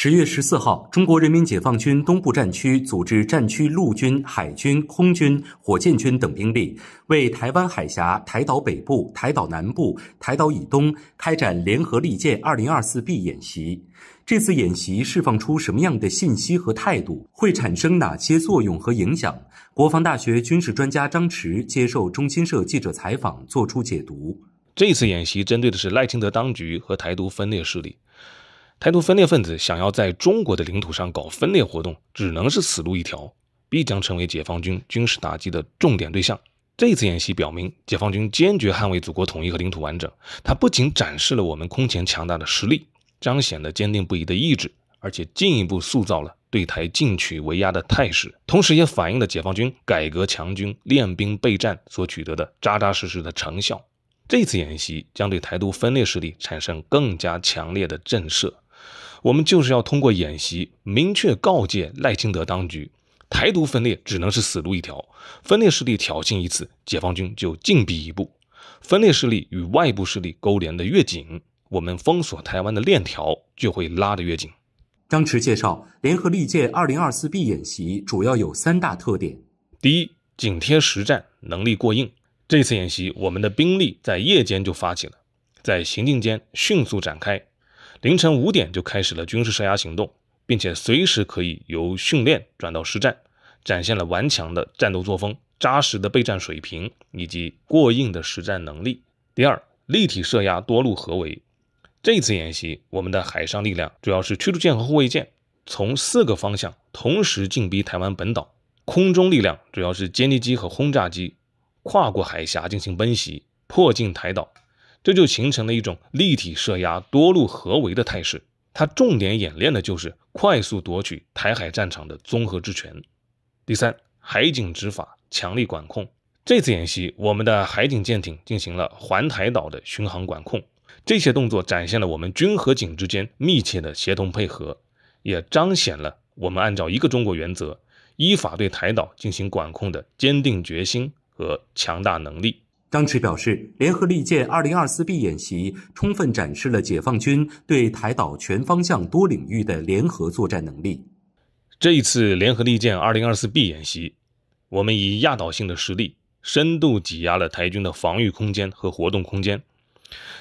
十月十四号，中国人民解放军东部战区组织战区陆军、海军、空军、火箭军等兵力，为台湾海峡台岛北部、台岛南部、台岛以东开展联合利剑二零二四 B 演习。这次演习释放出什么样的信息和态度？会产生哪些作用和影响？国防大学军事专家张弛接受中新社记者采访，作出解读。这次演习针对的是赖清德当局和台独分裂势力。台独分裂分子想要在中国的领土上搞分裂活动，只能是死路一条，必将成为解放军军事打击的重点对象。这次演习表明，解放军坚决捍卫祖国统一和领土完整。它不仅展示了我们空前强大的实力，彰显了坚定不移的意志，而且进一步塑造了对台进取围压的态势，同时也反映了解放军改革强军、练兵备战所取得的扎扎实实的成效。这次演习将对台独分裂势力产生更加强烈的震慑。我们就是要通过演习，明确告诫赖清德当局，台独分裂只能是死路一条。分裂势力挑衅一次，解放军就进逼一步。分裂势力与外部势力勾连的越紧，我们封锁台湾的链条就会拉得越紧。张弛介绍，联合利剑二零二四 B 演习主要有三大特点：第一，紧贴实战，能力过硬。这次演习，我们的兵力在夜间就发起了，在行进间迅速展开。凌晨五点就开始了军事射压行动，并且随时可以由训练转到实战，展现了顽强的战斗作风、扎实的备战水平以及过硬的实战能力。第二，立体射压多路合围。这次演习，我们的海上力量主要是驱逐舰和护卫舰，从四个方向同时进逼台湾本岛；空中力量主要是歼击机和轰炸机，跨过海峡进行奔袭，迫近台岛。这就形成了一种立体射压、多路合围的态势。它重点演练的就是快速夺取台海战场的综合之权。第三，海警执法强力管控。这次演习，我们的海警舰艇进行了环台岛的巡航管控。这些动作展现了我们军和警之间密切的协同配合，也彰显了我们按照一个中国原则，依法对台岛进行管控的坚定决心和强大能力。张弛表示，联合利剑二零二四 B 演习充分展示了解放军对台岛全方向、多领域的联合作战能力。这一次联合利剑二零二四 B 演习，我们以压倒性的实力，深度挤压了台军的防御空间和活动空间。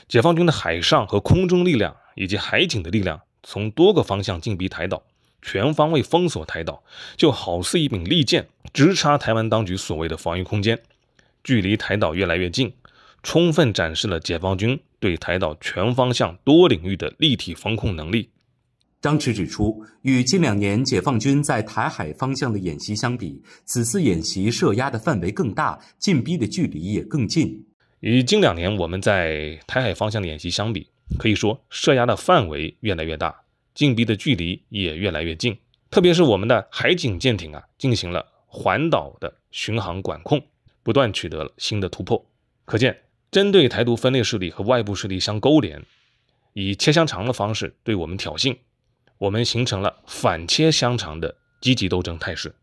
解放军的海上和空中力量，以及海警的力量，从多个方向进逼台岛，全方位封锁台岛，就好似一柄利剑，直插台湾当局所谓的防御空间。距离台岛越来越近，充分展示了解放军对台岛全方向、多领域的立体防控能力。张弛指出，与近两年解放军在台海方向的演习相比，此次演习射压的范围更大，近逼的距离也更近。与近两年我们在台海方向的演习相比，可以说射压的范围越来越大，近逼的距离也越来越近。特别是我们的海警舰艇啊，进行了环岛的巡航管控。不断取得了新的突破，可见，针对台独分裂势力和外部势力相勾连，以切香肠的方式对我们挑衅，我们形成了反切香肠的积极斗争态势。